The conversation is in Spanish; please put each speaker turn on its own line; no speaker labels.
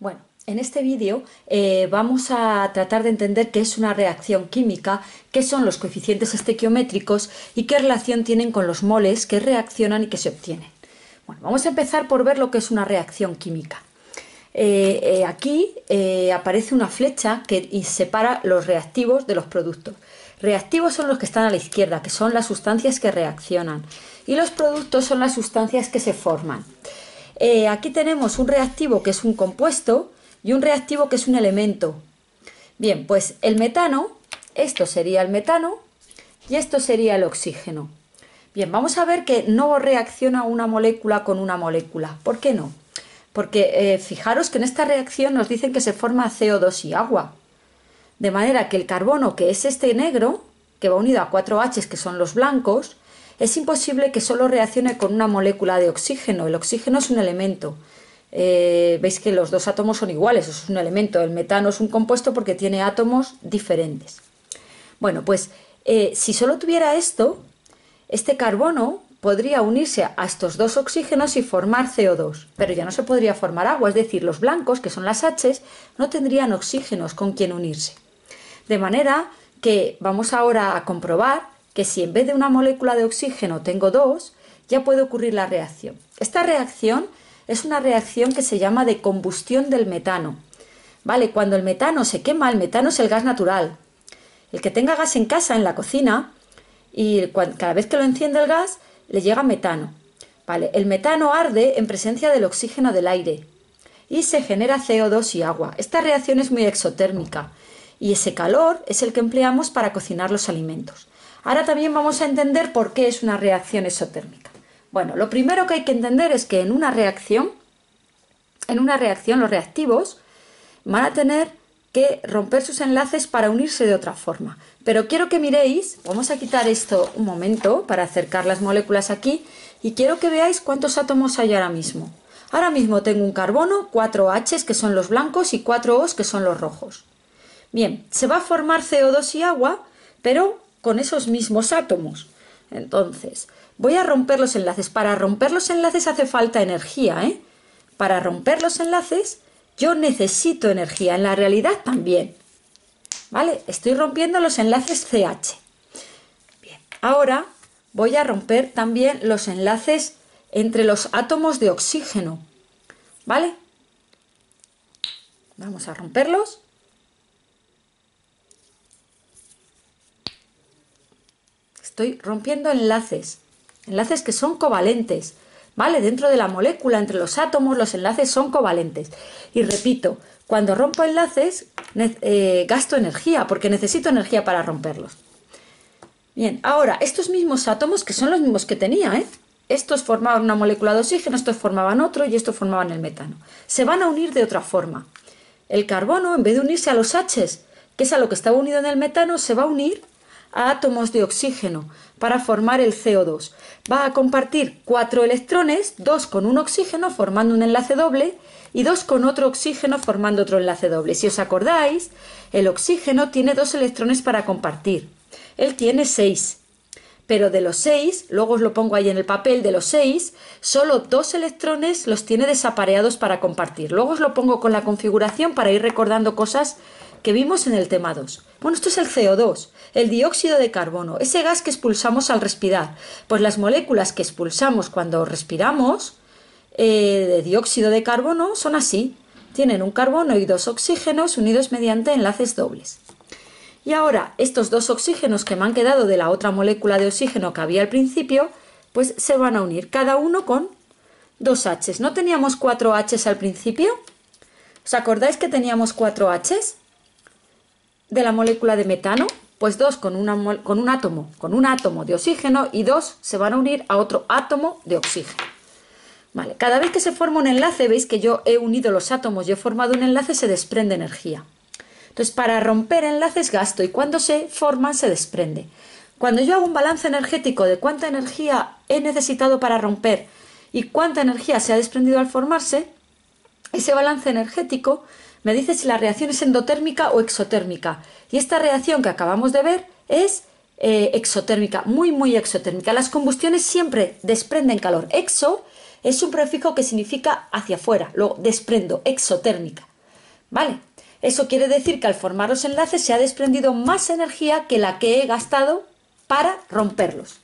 Bueno, en este vídeo eh, vamos a tratar de entender qué es una reacción química, qué son los coeficientes estequiométricos y qué relación tienen con los moles que reaccionan y que se obtienen. Bueno, vamos a empezar por ver lo que es una reacción química. Eh, eh, aquí aparece una flecha que separa los reactivos de los productos. Reactivos son los que están a la izquierda, que son las sustancias que reaccionan, y los productos son las sustancias que se forman. Eh, aquí tenemos un reactivo que es un compuesto y un reactivo que es un elemento. Bien, pues el metano, esto sería el metano y esto sería el oxígeno. Bien, vamos a ver que no reacciona una molécula con una molécula. ¿Por qué no? Porque eh, fijaros que en esta reacción nos dicen que se forma CO2 y agua. De manera que el carbono, que es este negro, que va unido a 4H, que son los blancos, es imposible que solo reaccione con una molécula de oxígeno. El oxígeno es un elemento. Eh, veis que los dos átomos son iguales, es un elemento. El metano es un compuesto porque tiene átomos diferentes. Bueno, pues eh, si solo tuviera esto, este carbono podría unirse a estos dos oxígenos y formar CO2, pero ya no se podría formar agua, es decir, los blancos, que son las H, no tendrían oxígenos con quien unirse. De manera que vamos ahora a comprobar que si en vez de una molécula de oxígeno tengo dos, ya puede ocurrir la reacción. Esta reacción es una reacción que se llama de combustión del metano. ¿Vale? Cuando el metano se quema, el metano es el gas natural. El que tenga gas en casa, en la cocina, y cada vez que lo enciende el gas, le llega metano. El metano arde en presencia del oxígeno del aire y se genera CO2 y agua. Esta reacción es muy exotérmica y ese calor es el que empleamos para cocinar los alimentos. Ahora también vamos a entender por qué es una reacción exotérmica. Bueno, lo primero que hay que entender es que en una reacción, en una reacción los reactivos van a tener que romper sus enlaces para unirse de otra forma. Pero quiero que miréis, vamos a quitar esto un momento para acercar las moléculas aquí y quiero que veáis cuántos átomos hay ahora mismo. Ahora mismo tengo un carbono, 4 Hs que son los blancos y 4 Os que son los rojos. Bien, se va a formar CO2 y agua, pero con esos mismos átomos. Entonces, voy a romper los enlaces. Para romper los enlaces hace falta energía, ¿eh? Para romper los enlaces yo necesito energía, en la realidad también. ¿Vale? Estoy rompiendo los enlaces CH. Bien, ahora voy a romper también los enlaces entre los átomos de oxígeno. ¿Vale? Vamos a romperlos. Estoy rompiendo enlaces, enlaces que son covalentes, ¿vale? Dentro de la molécula, entre los átomos, los enlaces son covalentes. Y repito, cuando rompo enlaces, eh, gasto energía, porque necesito energía para romperlos. Bien, ahora, estos mismos átomos, que son los mismos que tenía, ¿eh? Estos formaban una molécula de oxígeno, estos formaban otro y estos formaban el metano. Se van a unir de otra forma. El carbono, en vez de unirse a los H, que es a lo que estaba unido en el metano, se va a unir átomos de oxígeno para formar el CO2. Va a compartir cuatro electrones, dos con un oxígeno formando un enlace doble y dos con otro oxígeno formando otro enlace doble. Si os acordáis, el oxígeno tiene dos electrones para compartir. Él tiene seis. Pero de los seis, luego os lo pongo ahí en el papel, de los seis, solo dos electrones los tiene desapareados para compartir. Luego os lo pongo con la configuración para ir recordando cosas que vimos en el tema 2. Bueno, esto es el CO2, el dióxido de carbono, ese gas que expulsamos al respirar. Pues las moléculas que expulsamos cuando respiramos eh, de dióxido de carbono son así. Tienen un carbono y dos oxígenos unidos mediante enlaces dobles. Y ahora, estos dos oxígenos que me han quedado de la otra molécula de oxígeno que había al principio, pues se van a unir cada uno con dos Hs. ¿No teníamos cuatro Hs al principio? ¿Os acordáis que teníamos cuatro Hs? de la molécula de metano, pues dos con, con un átomo, con un átomo de oxígeno y dos se van a unir a otro átomo de oxígeno. Vale, cada vez que se forma un enlace, veis que yo he unido los átomos y he formado un enlace, se desprende energía. Entonces, para romper enlaces gasto y cuando se forman se desprende. Cuando yo hago un balance energético de cuánta energía he necesitado para romper y cuánta energía se ha desprendido al formarse, ese balance energético me dice si la reacción es endotérmica o exotérmica. Y esta reacción que acabamos de ver es eh, exotérmica, muy, muy exotérmica. Las combustiones siempre desprenden calor. Exo es un prefijo que significa hacia afuera, lo desprendo, exotérmica. ¿Vale? Eso quiere decir que al formar los enlaces se ha desprendido más energía que la que he gastado para romperlos.